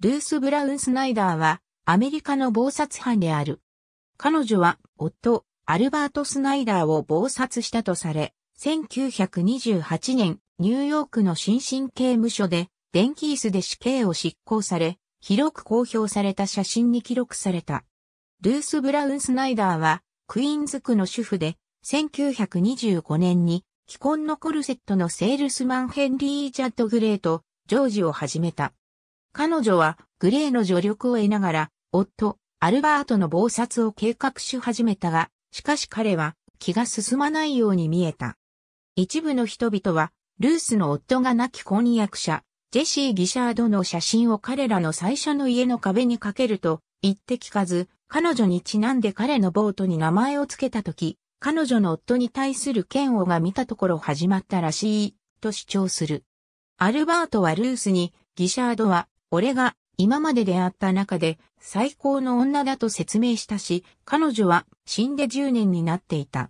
ルース・ブラウン・スナイダーは、アメリカの謀殺犯である。彼女は、夫、アルバート・スナイダーを謀殺したとされ、1928年、ニューヨークの新進刑務所で、電気椅子で死刑を執行され、広く公表された写真に記録された。ルース・ブラウン・スナイダーは、クイーンズ区の主婦で、1925年に、既婚のコルセットのセールスマンヘンリー・ジャッド・グレーと、ジョージを始めた。彼女はグレーの助力を得ながら、夫、アルバートの謀殺を計画し始めたが、しかし彼は気が進まないように見えた。一部の人々は、ルースの夫が亡き婚約者、ジェシー・ギシャードの写真を彼らの最初の家の壁にかけると言って聞かず、彼女にちなんで彼のボートに名前を付けたとき、彼女の夫に対する嫌悪が見たところ始まったらしい、と主張する。アルバートはルースに、ギシャードは俺が今まで出会った中で最高の女だと説明したし、彼女は死んで10年になっていた。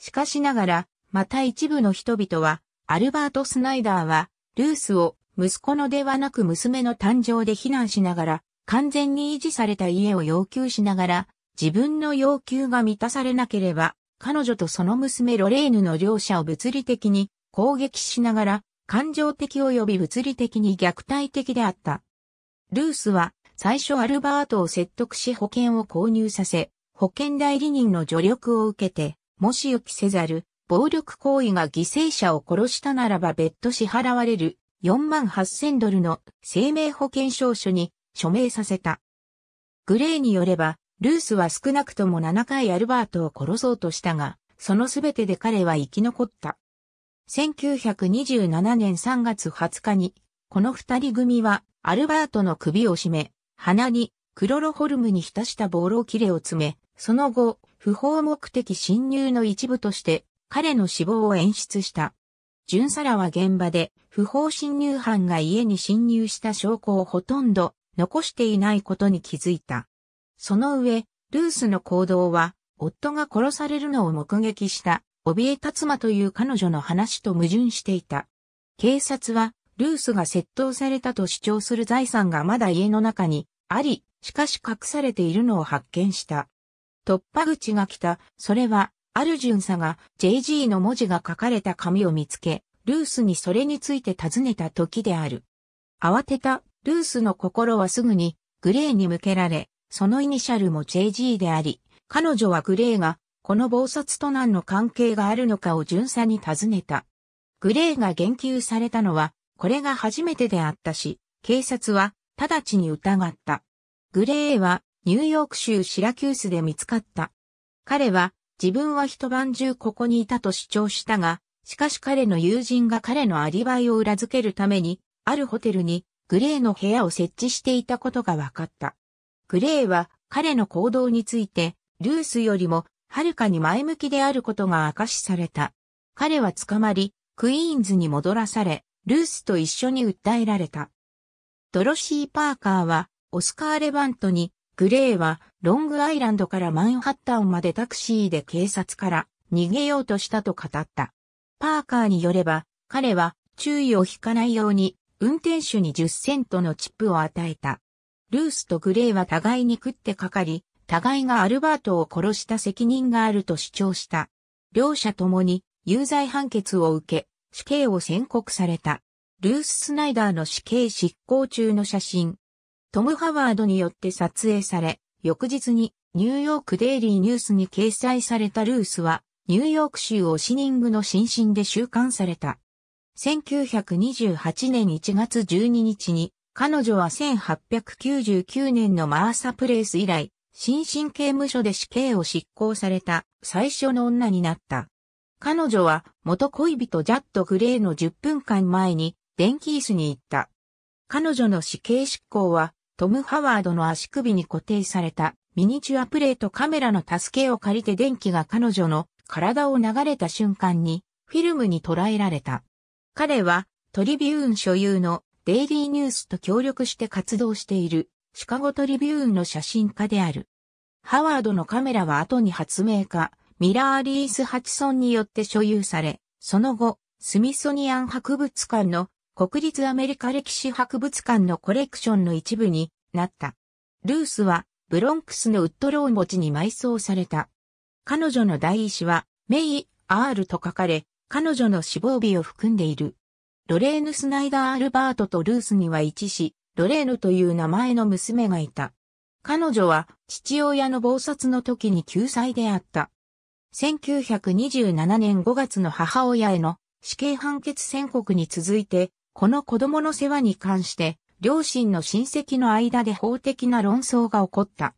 しかしながら、また一部の人々は、アルバート・スナイダーは、ルースを息子のではなく娘の誕生で非難しながら、完全に維持された家を要求しながら、自分の要求が満たされなければ、彼女とその娘ロレーヌの両者を物理的に攻撃しながら、感情的及び物理的に虐待的であった。ルースは最初アルバートを説得し保険を購入させ、保険代理人の助力を受けて、もし予期せざる暴力行為が犠牲者を殺したならば別途支払われる4万8000ドルの生命保険証書に署名させた。グレーによれば、ルースは少なくとも7回アルバートを殺そうとしたが、そのすべてで彼は生き残った。1927年3月20日に、この二人組は、アルバートの首を絞め、鼻にクロロホルムに浸したボロ切れを詰め、その後、不法目的侵入の一部として彼の死亡を演出した。ジュンサラは現場で不法侵入犯が家に侵入した証拠をほとんど残していないことに気づいた。その上、ルースの行動は夫が殺されるのを目撃した怯えた妻という彼女の話と矛盾していた。警察は、ルースが窃盗されたと主張する財産がまだ家の中にあり、しかし隠されているのを発見した。突破口が来た、それは、アルジュンサが JG の文字が書かれた紙を見つけ、ルースにそれについて尋ねた時である。慌てた、ルースの心はすぐに、グレーに向けられ、そのイニシャルも JG であり、彼女はグレーがこの暴殺と何の関係があるのかを巡査に尋ねた。グレーが言及されたのは、これが初めてであったし、警察は直ちに疑った。グレーはニューヨーク州シラキュースで見つかった。彼は自分は一晩中ここにいたと主張したが、しかし彼の友人が彼のアリバイを裏付けるために、あるホテルにグレーの部屋を設置していたことが分かった。グレーは彼の行動について、ルースよりもはるかに前向きであることが明かしされた。彼は捕まり、クイーンズに戻らされ、ルースと一緒に訴えられた。ドロシー・パーカーは、オスカー・レバントに、グレーは、ロングアイランドからマンハッタンまでタクシーで警察から逃げようとしたと語った。パーカーによれば、彼は注意を引かないように、運転手に10セントのチップを与えた。ルースとグレーは互いに食ってかかり、互いがアルバートを殺した責任があると主張した。両者ともに有罪判決を受け、死刑を宣告された。ルース・スナイダーの死刑執行中の写真。トム・ハワードによって撮影され、翌日にニューヨークデイリーニュースに掲載されたルースは、ニューヨーク州オシニングの新進で収監された。1928年1月12日に、彼女は1899年のマーサプレイス以来、新進刑務所で死刑を執行された最初の女になった。彼女は元恋人ジャッド・グレーの10分間前に電気椅子に行った。彼女の死刑執行はトム・ハワードの足首に固定されたミニチュアプレートカメラの助けを借りて電気が彼女の体を流れた瞬間にフィルムに捉えられた。彼はトリビューン所有のデイリーニュースと協力して活動しているシカゴトリビューンの写真家である。ハワードのカメラは後に発明家、ミラー・リース・ハチソンによって所有され、その後、スミソニアン博物館の国立アメリカ歴史博物館のコレクションの一部になった。ルースはブロンクスのウッドローン墓地に埋葬された。彼女の第一子は、メイ・アールと書かれ、彼女の死亡日を含んでいる。ロレーヌ・スナイダー・アルバートとルースには一子、ロレーヌという名前の娘がいた。彼女は父親の暴殺の時に救済であった。1927年5月の母親への死刑判決宣告に続いて、この子供の世話に関して、両親の親戚の間で法的な論争が起こった。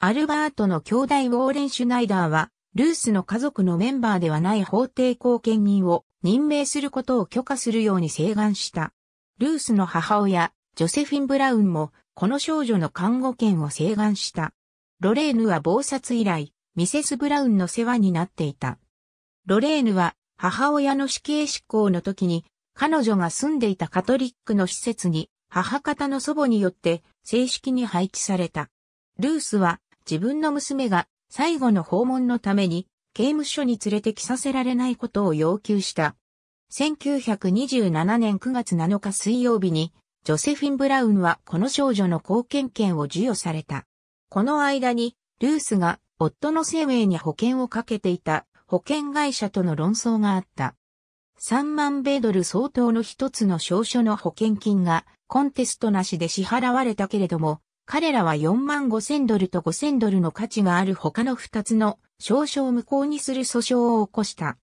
アルバートの兄弟ウォーレン・シュナイダーは、ルースの家族のメンバーではない法廷後見人を任命することを許可するように請願した。ルースの母親、ジョセフィン・ブラウンも、この少女の看護権を請願した。ロレーヌは暴殺以来、ミセス・ブラウンの世話になっていた。ロレーヌは、母親の死刑執行の時に、彼女が住んでいたカトリックの施設に、母方の祖母によって正式に配置された。ルースは自分の娘が最後の訪問のために刑務所に連れてきさせられないことを要求した。1927年9月7日水曜日にジョセフィン・ブラウンはこの少女の貢献権を授与された。この間に、ルースが夫の生命に保険をかけていた保険会社との論争があった。3万米ドル相当の一つの証書の保険金がコンテストなしで支払われたけれども、彼らは4万5千ドルと5千ドルの価値がある他の2つの証書を無効にする訴訟を起こした。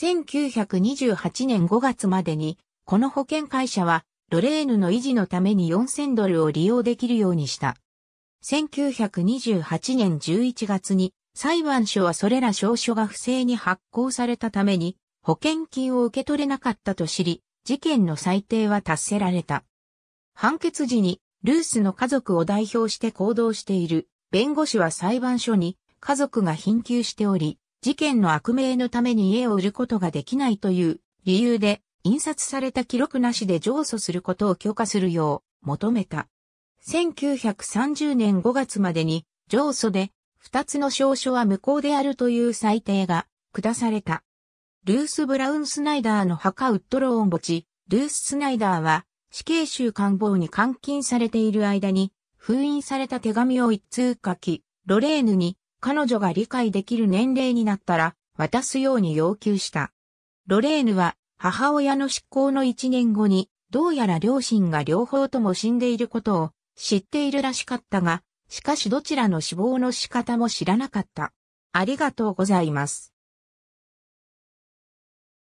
1928年5月までに、この保険会社はドレーヌの維持のために4000ドルを利用できるようにした。1928年11月に裁判所はそれら証書が不正に発行されたために保険金を受け取れなかったと知り、事件の裁定は達せられた。判決時にルースの家族を代表して行動している弁護士は裁判所に家族が貧窮しており、事件の悪名のために家を売ることができないという理由で印刷された記録なしで上訴することを許可するよう求めた。1930年5月までに上訴で2つの証書は無効であるという裁定が下された。ルース・ブラウン・スナイダーの墓ウッドローン墓地、ルース・スナイダーは死刑囚官房に監禁されている間に封印された手紙を一通書き、ロレーヌに彼女が理解できる年齢になったら渡すように要求した。ロレーヌは母親の執行の1年後に、どうやら両親が両方とも死んでいることを知っているらしかったが、しかしどちらの死亡の仕方も知らなかった。ありがとうございます。